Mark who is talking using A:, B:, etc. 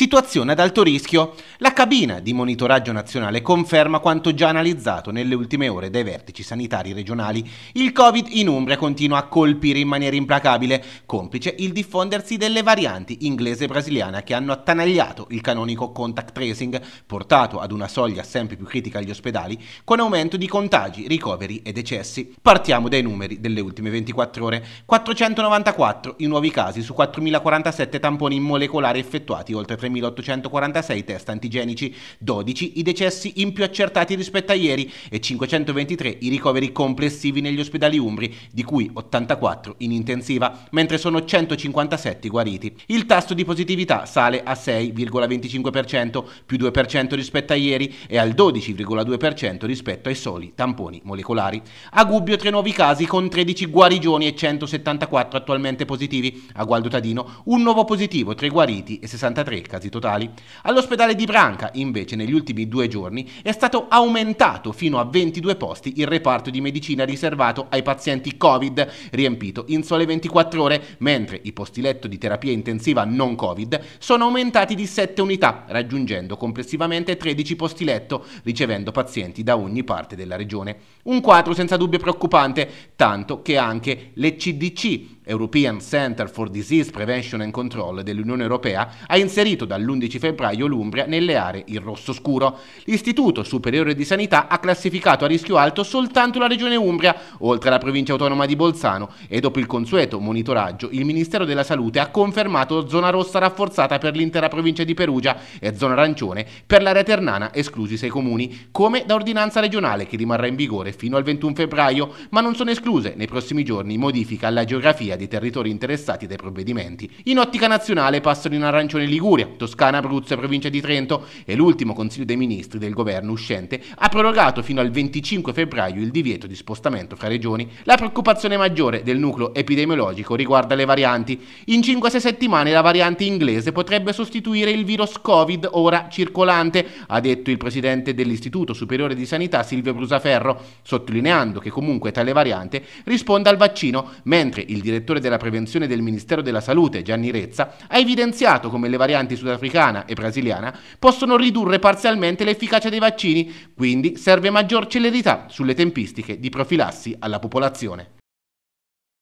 A: Situazione ad alto rischio. La cabina di monitoraggio nazionale conferma quanto già analizzato nelle ultime ore dai vertici sanitari regionali. Il Covid in Umbria continua a colpire in maniera implacabile, complice il diffondersi delle varianti inglese e brasiliana che hanno attanagliato il canonico contact tracing, portato ad una soglia sempre più critica agli ospedali, con aumento di contagi, ricoveri e decessi. Partiamo dai numeri delle ultime 24 ore. 494 i nuovi casi su 4.047 tamponi molecolari effettuati oltre 30 3.846 test antigenici, 12 i decessi in più accertati rispetto a ieri e 523 i ricoveri complessivi negli ospedali umbri, di cui 84 in intensiva, mentre sono 157 guariti. Il tasso di positività sale a 6,25%, più 2% rispetto a ieri e al 12,2% rispetto ai soli tamponi molecolari. A Gubbio tre nuovi casi con 13 guarigioni e 174 attualmente positivi. A Gualdo Tadino un nuovo positivo, tre guariti e 63 casi casi totali. All'ospedale di Branca, invece, negli ultimi due giorni è stato aumentato fino a 22 posti il reparto di medicina riservato ai pazienti Covid, riempito in sole 24 ore, mentre i posti letto di terapia intensiva non Covid sono aumentati di 7 unità, raggiungendo complessivamente 13 posti letto, ricevendo pazienti da ogni parte della regione. Un quadro senza dubbio preoccupante, tanto che anche le CDC European Center for Disease Prevention and Control dell'Unione Europea, ha inserito dall'11 febbraio l'Umbria nelle aree in rosso scuro. L'Istituto Superiore di Sanità ha classificato a rischio alto soltanto la regione Umbria, oltre alla provincia autonoma di Bolzano e dopo il consueto monitoraggio il Ministero della Salute ha confermato zona rossa rafforzata per l'intera provincia di Perugia e zona arancione per l'area ternana esclusi sei comuni, come da ordinanza regionale che rimarrà in vigore fino al 21 febbraio, ma non sono escluse nei prossimi giorni modifiche alla geografia di territori interessati dai provvedimenti. In ottica nazionale passano in arancione Liguria, Toscana, Abruzzo e provincia di Trento e l'ultimo Consiglio dei Ministri del governo uscente ha prorogato fino al 25 febbraio il divieto di spostamento fra regioni. La preoccupazione maggiore del nucleo epidemiologico riguarda le varianti. In 5-6 settimane la variante inglese potrebbe sostituire il virus Covid ora circolante, ha detto il presidente dell'Istituto Superiore di Sanità Silvio Brusaferro, sottolineando che comunque tale variante risponde al vaccino, mentre il direttore direttore della prevenzione del Ministero della Salute, Gianni Rezza, ha evidenziato come le varianti sudafricana e brasiliana possono ridurre parzialmente l'efficacia dei vaccini, quindi serve maggior celerità sulle tempistiche di profilassi alla popolazione.